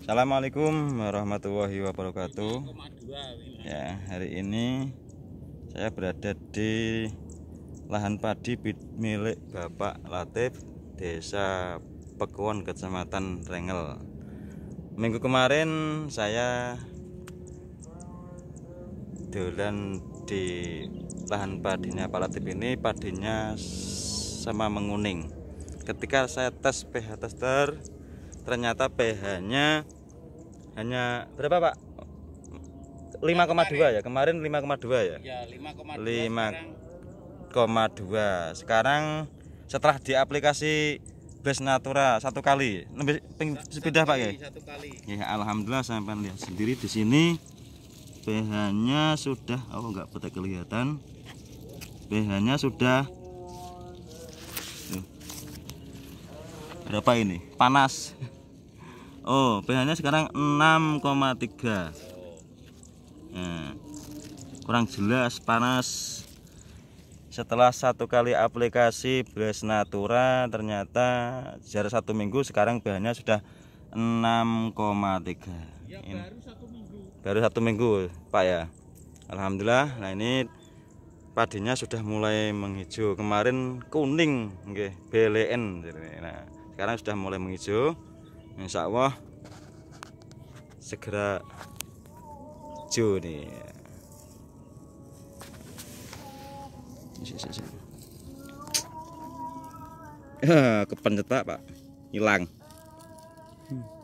Assalamualaikum warahmatullahi wabarakatuh ya hari ini saya berada di lahan padi milik Bapak Latif Desa Pekwon, Kecamatan Rengel minggu kemarin saya dolan di lahan padinya Pak Latif ini padinya sama menguning ketika saya tes pH tester ternyata pH-nya hanya berapa Pak? 5,2 ya. Kemarin 5,2 ya. Ya, 5,2. 5,2. Sekarang setelah diaplikasi base natura satu kali lebih sepeda pak ya satu kali ya alhamdulillah sampai lihat sendiri di sini ph nya sudah oh enggak betul kelihatan ph nya sudah berapa ini panas Oh, pH-nya sekarang 6,3. Nah, ya. kurang jelas panas. Setelah satu kali aplikasi Blast Natura ternyata jarak satu minggu sekarang bahannya sudah 6,3. Ya, baru satu minggu. Baru satu minggu, Pak ya. Alhamdulillah. Nah, ini padinya sudah mulai menghijau. Kemarin kuning, nggih, okay, BLN. Nah, sekarang sudah mulai menghijau insya Allah segera Juni eh, Kepencet pak hilang hmm.